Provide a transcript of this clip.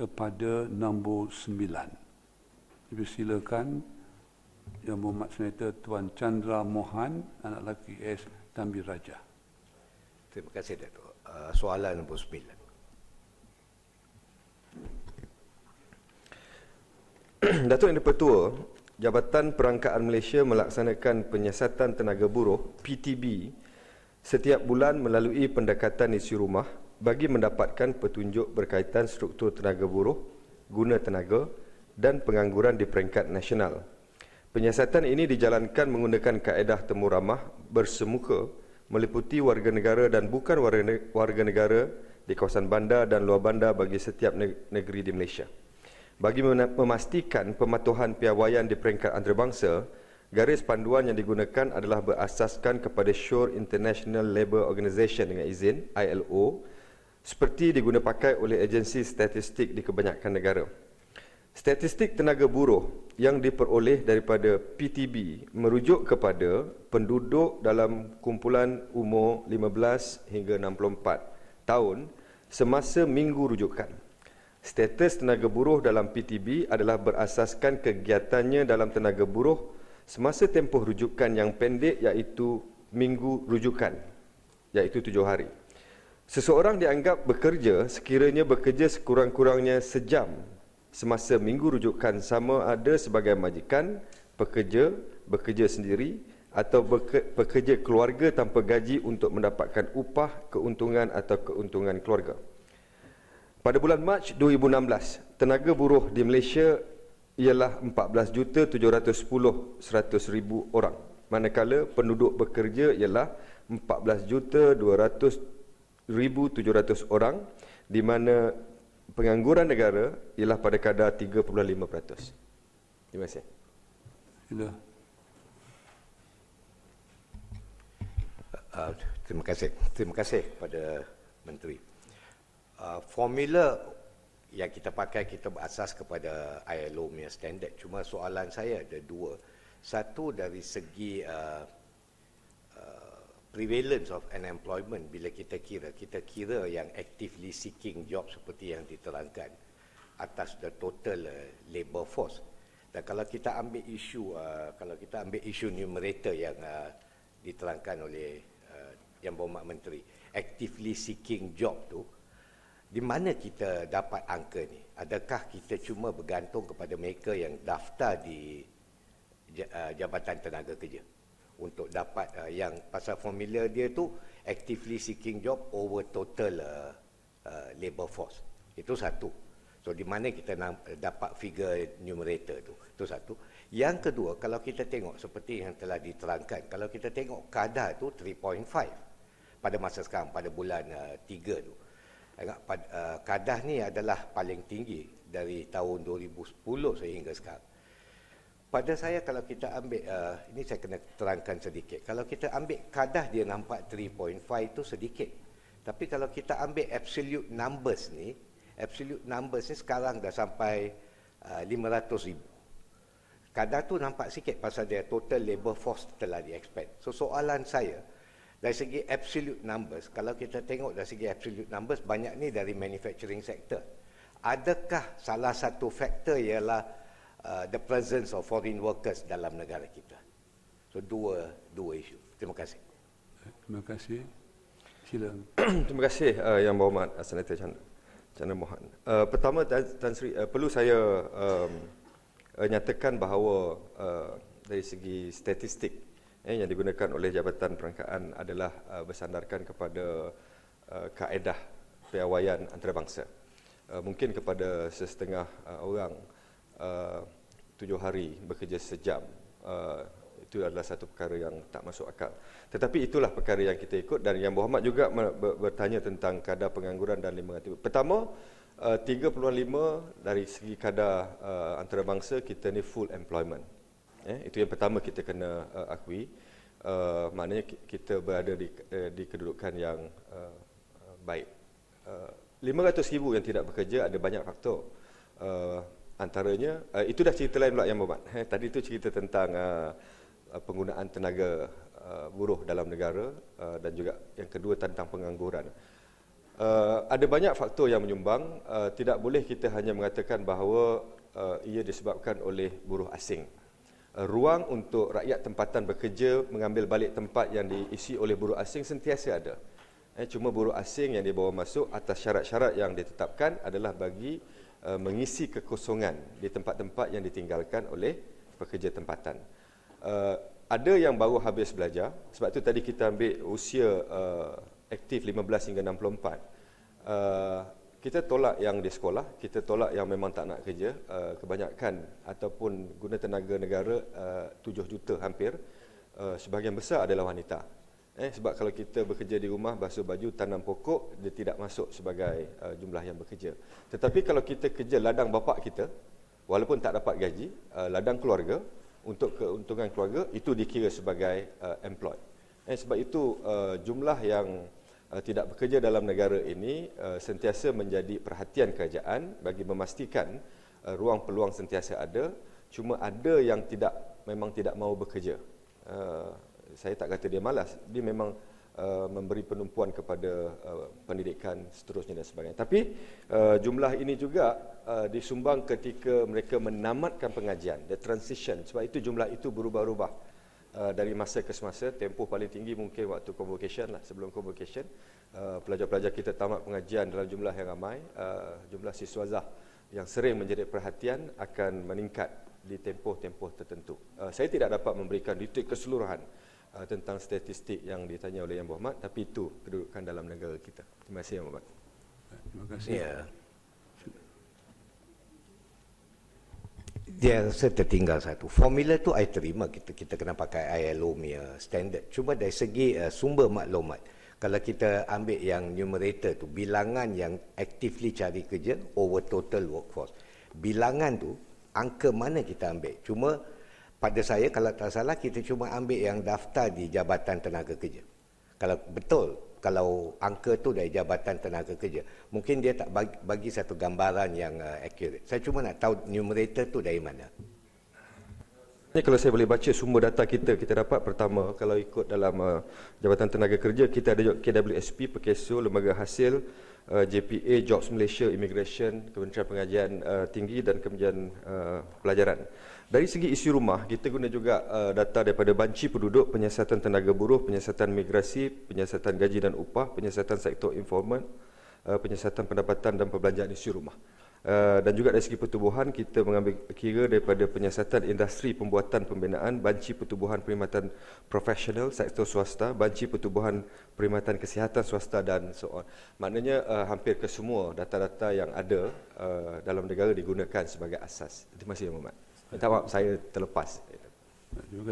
kepada nombor sembilan. Jadi silakan yang Muhammad Senator Tuan Chandra Mohan, anak lelaki S. Tambi Raja. Terima kasih datuk. Ah, soalan nombor sembilan. Datuk Yang Dipertua, Jabatan Perangkaan Malaysia melaksanakan penyiasatan tenaga buruh PTB setiap bulan melalui pendekatan isi rumah bagi mendapatkan petunjuk berkaitan struktur tenaga buruh, guna tenaga dan pengangguran di peringkat nasional. Penyiasatan ini dijalankan menggunakan kaedah temu ramah bersemuka meliputi warga negara dan bukan warga negara di kawasan bandar dan luar bandar bagi setiap negeri di Malaysia. Bagi memastikan pematuhan piawaian di peringkat antarabangsa, garis panduan yang digunakan adalah berasaskan kepada Shore International Labour Organisation dengan izin ILO seperti diguna pakai oleh agensi statistik di kebanyakan negara. Statistik tenaga buruh yang diperoleh daripada PTB merujuk kepada penduduk dalam kumpulan umur 15 hingga 64 tahun semasa minggu rujukan. Status tenaga buruh dalam PTB adalah berasaskan kegiatannya dalam tenaga buruh semasa tempoh rujukan yang pendek iaitu minggu rujukan iaitu tujuh hari. Seseorang dianggap bekerja sekiranya bekerja sekurang-kurangnya sejam semasa minggu rujukan sama ada sebagai majikan, pekerja, bekerja sendiri atau pekerja keluarga tanpa gaji untuk mendapatkan upah, keuntungan atau keuntungan keluarga. Pada bulan Mac 2016, tenaga buruh di Malaysia ialah 14,710,100 orang. Manakala penduduk bekerja ialah 14,200,000 orang 1,700 orang di mana pengangguran negara ialah pada kadar 3.5%. Terima kasih. Ya. Uh, terima kasih. Terima kasih kepada Menteri. Uh, formula yang kita pakai kita berasas kepada ILO punya standard. Cuma soalan saya ada dua. Satu dari segi uh, uh, prevalence of unemployment bila kita kira kita kira yang actively seeking job seperti yang diterangkan atas the total uh, labor force dan kalau kita ambil isu uh, kalau kita ambil isu numerator yang uh, diterangkan oleh uh, yang berhormat menteri actively seeking job tu di mana kita dapat angka ni adakah kita cuma bergantung kepada mereka yang daftar di uh, jabatan tenaga kerja untuk dapat uh, yang pasal formula dia tu actively seeking job over total uh, uh, labor force. Itu satu. So di mana kita nak, dapat figure numerator tu. Itu satu. Yang kedua, kalau kita tengok seperti yang telah diterangkan, kalau kita tengok kadar tu 3.5 pada masa sekarang pada bulan uh, 3 tu. Agak uh, kadar ni adalah paling tinggi dari tahun 2010 sehingga sekarang pada saya kalau kita ambil uh, ini saya kena terangkan sedikit kalau kita ambil kadah dia nampak 3.5 itu sedikit tapi kalau kita ambil absolute numbers ni absolute numbers ni sekarang dah sampai uh, eh, 500 ribu kadah tu nampak sikit pasal dia total labor force telah di expand so soalan saya dari segi absolute numbers kalau kita tengok dari segi absolute numbers banyak ni dari manufacturing sector adakah salah satu faktor ialah Uh, the presence of foreign workers dalam negara kita. So dua dua isu. Terima kasih. Terima kasih. Sila. Terima kasih uh, Yang Berhormat uh, Senator Chan Chan Mohan. Uh, pertama Tan, Tan Sri, uh, perlu saya um, uh, nyatakan bahawa uh, dari segi statistik eh, yang digunakan oleh Jabatan Perangkaan adalah uh, bersandarkan kepada uh, kaedah piawaian antarabangsa. Uh, mungkin kepada sesetengah uh, orang Uh, tujuh hari bekerja sejam uh, itu adalah satu perkara yang tak masuk akal. Tetapi itulah perkara yang kita ikut dan yang Muhammad juga bertanya tentang kadar pengangguran dan lima tiba. Pertama, uh, tiga uh, lima dari segi kadar uh, antarabangsa kita ni full employment. Eh, itu yang pertama kita kena uh, akui. Uh, maknanya kita berada di, uh, di kedudukan yang uh, baik. Uh, 500 ribu yang tidak bekerja ada banyak faktor. Uh, antaranya uh, itu dah cerita lain pula yang Mohd. Eh, tadi itu cerita tentang uh, penggunaan tenaga uh, buruh dalam negara uh, dan juga yang kedua tentang pengangguran. Uh, ada banyak faktor yang menyumbang. Uh, tidak boleh kita hanya mengatakan bahawa uh, ia disebabkan oleh buruh asing. Uh, ruang untuk rakyat tempatan bekerja mengambil balik tempat yang diisi oleh buruh asing sentiasa ada. Eh, cuma buruh asing yang dibawa masuk atas syarat-syarat yang ditetapkan adalah bagi Uh, mengisi kekosongan di tempat-tempat yang ditinggalkan oleh pekerja tempatan. Uh, ada yang baru habis belajar, sebab tu tadi kita ambil usia uh, aktif 15 hingga 64. Kita tolak yang di sekolah, kita tolak yang memang tak nak kerja, kebanyakan ataupun guna tenaga negara 7 juta hampir, sebahagian besar adalah wanita. Eh, sebab kalau kita bekerja di rumah, basuh baju, tanam pokok, dia tidak masuk sebagai uh, jumlah yang bekerja. Tetapi kalau kita kerja ladang bapa kita, walaupun tak dapat gaji, uh, ladang keluarga, untuk keuntungan keluarga, itu dikira sebagai uh, employed. Eh, sebab itu uh, jumlah yang uh, tidak bekerja dalam negara ini uh, sentiasa menjadi perhatian kerajaan bagi memastikan uh, ruang peluang sentiasa ada, cuma ada yang tidak memang tidak mahu bekerja. Uh, saya tak kata dia malas. Dia memang uh, memberi penumpuan kepada uh, pendidikan seterusnya dan sebagainya. Tapi uh, jumlah ini juga uh, disumbang ketika mereka menamatkan pengajian, the transition. Sebab itu jumlah itu berubah-ubah. Uh, dari masa ke semasa tempoh paling tinggi mungkin waktu convocation lah sebelum convocation uh, pelajar-pelajar kita tamat pengajian dalam jumlah yang ramai uh, jumlah siswazah yang sering menjadi perhatian akan meningkat di tempoh-tempoh tertentu uh, saya tidak dapat memberikan detail keseluruhan uh, tentang statistik yang ditanya oleh Yang Berhormat tapi itu kedudukan dalam negara kita. Terima kasih Yang Berhormat. Terima kasih. Ya. Dia saya tertinggal satu. Formula tu saya terima kita kita kena pakai ILO punya standard. Cuma dari segi uh, sumber maklumat kalau kita ambil yang numerator tu bilangan yang actively cari kerja over total workforce bilangan tu angka mana kita ambil cuma pada saya kalau tak salah kita cuma ambil yang daftar di Jabatan Tenaga Kerja. Kalau betul kalau angka tu dari Jabatan Tenaga Kerja, mungkin dia tak bagi, bagi satu gambaran yang uh, accurate. Saya cuma nak tahu numerator tu dari mana. Ini kalau saya boleh baca semua data kita kita dapat pertama kalau ikut dalam uh, Jabatan Tenaga Kerja kita ada KWSP, Perkeso, Lembaga Hasil, uh, JPA, Jobs Malaysia, Immigration, Kementerian Pengajian uh, Tinggi dan Kementerian uh, Pelajaran. Dari segi isu rumah, kita guna juga uh, data daripada banci penduduk, penyiasatan tenaga buruh, penyiasatan migrasi, penyiasatan gaji dan upah, penyiasatan sektor informal, uh, penyiasatan pendapatan dan perbelanjaan isu rumah. Uh, dan juga dari segi pertubuhan, kita mengambil kira daripada penyiasatan industri pembuatan pembinaan, banci pertubuhan perkhidmatan profesional, sektor swasta, banci pertubuhan perkhidmatan kesihatan swasta dan so on. Maknanya uh, hampir ke data-data yang ada uh, dalam negara digunakan sebagai asas. Terima kasih, Yang tak maaf saya terlepas. Terima kasih.